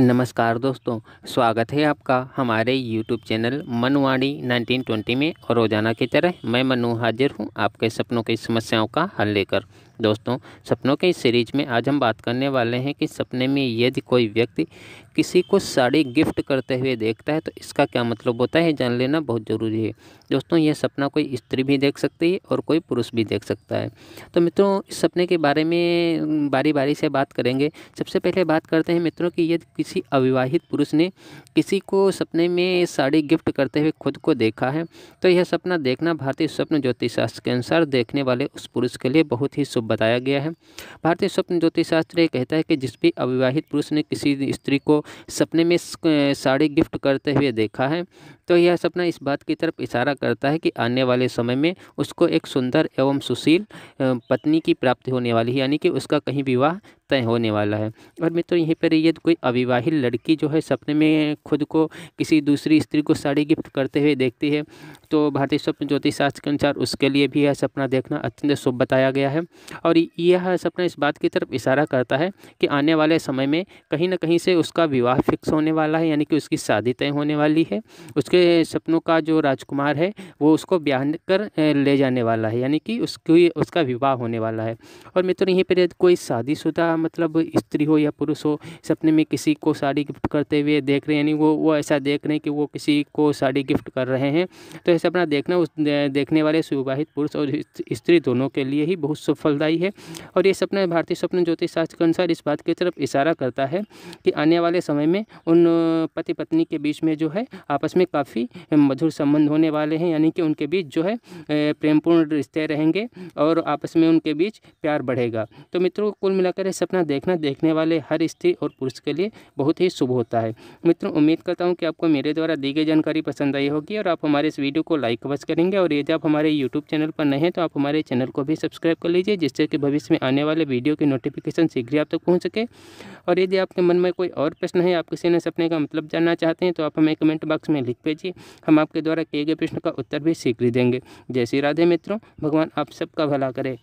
नमस्कार दोस्तों स्वागत है आपका हमारे YouTube चैनल मनवाणी 1920 में और रोजाना की तरह मैं मनु हाजिर हूं आपके सपनों की समस्याओं का हल लेकर दोस्तों सपनों के इस सीरीज में आज हम बात करने वाले हैं कि सपने में यदि कोई व्यक्ति किसी को साड़ी गिफ्ट करते हुए देखता है तो इसका क्या मतलब होता है जान लेना बहुत ज़रूरी है दोस्तों यह सपना कोई स्त्री भी देख सकती है और कोई पुरुष भी देख सकता है तो मित्रों इस सपने के बारे में बारी बारी से बात करेंगे सबसे पहले बात करते हैं मित्रों की यदि किसी अविवाहित पुरुष ने किसी को सपने में साड़ी गिफ्ट करते हुए खुद को देखा है तो यह सपना देखना भारतीय स्वप्न ज्योतिष शास्त्र के अनुसार देखने वाले उस पुरुष के लिए बहुत ही शुभ बताया गया है भारतीय स्वप्न ज्योतिषशास्त्र कहता है कि जिस भी अविवाहित पुरुष ने किसी स्त्री को सपने में साड़ी गिफ्ट करते हुए देखा है तो यह सपना इस बात की तरफ इशारा करता है कि आने वाले समय में उसको एक सुंदर एवं सुशील पत्नी की प्राप्ति होने वाली है यानी कि उसका कहीं विवाह तय होने वाला है और मित्रों यहीं पर यदि कोई अविवाहित लड़की जो है सपने में खुद को किसी दूसरी स्त्री को साड़ी गिफ्ट करते हुए देखती है तो भारतीय स्वप्न ज्योतिष शास्त्र के अनुसार उसके लिए भी यह सपना देखना अत्यंत शुभ बताया गया है और यह सपना इस बात की तरफ इशारा करता है कि आने वाले समय में कहीं ना कहीं से उसका विवाह फिक्स होने वाला है यानी कि उसकी शादी तय होने वाली है उसके सपनों का जो राजकुमार है वो उसको ब्याह कर ले जाने वाला है यानी कि उसकी उसका विवाह होने वाला है और मित्रों यहीं पर यदि कोई शादीशुदा मतलब स्त्री हो या पुरुष हो सपने में किसी को साड़ी गिफ्ट करते हुए देख रहे हैं यानी वो वो ऐसा देख रहे हैं कि वो किसी को साड़ी गिफ्ट कर रहे हैं तो ऐसा अपना देखना उस देखने वाले सुविवाहित पुरुष और स्त्री दोनों के लिए ही बहुत सफलदायी है और ये सपना भारतीय स्वप्न ज्योतिष शास्त्र के अनुसार इस बात की तरफ इशारा करता है कि आने वाले समय में उन पति पत्नी के बीच में जो है आपस में काफ़ी मधुर संबंध होने वाले हैं यानी कि उनके बीच जो है प्रेमपूर्ण रिश्ते रहेंगे और आपस में उनके बीच प्यार बढ़ेगा तो मित्रों कुल मिलाकर इस सपना देखना देखने वाले हर स्त्री और पुरुष के लिए बहुत ही शुभ होता है मित्रों उम्मीद करता हूँ कि आपको मेरे द्वारा दी गई जानकारी पसंद आई होगी और आप हमारे इस वीडियो को लाइक अवश्य करेंगे और यदि आप हमारे यूट्यूब चैनल पर नहीं हैं तो आप हमारे चैनल को भी सब्सक्राइब कर लीजिए जिससे कि भविष्य में आने वाले वीडियो की नोटिफिकेशन शीघ्र आप तक पहुँच सके और यदि आपके मन में कोई और प्रश्न है आप किसी ने सपने का मतलब जानना चाहते हैं तो आप हमें कमेंट बॉक्स में लिख भेजिए हम आपके द्वारा किए गए प्रश्न का उत्तर भी शीघ्र देंगे जय श्री राधे मित्रों भगवान आप सबका भला करें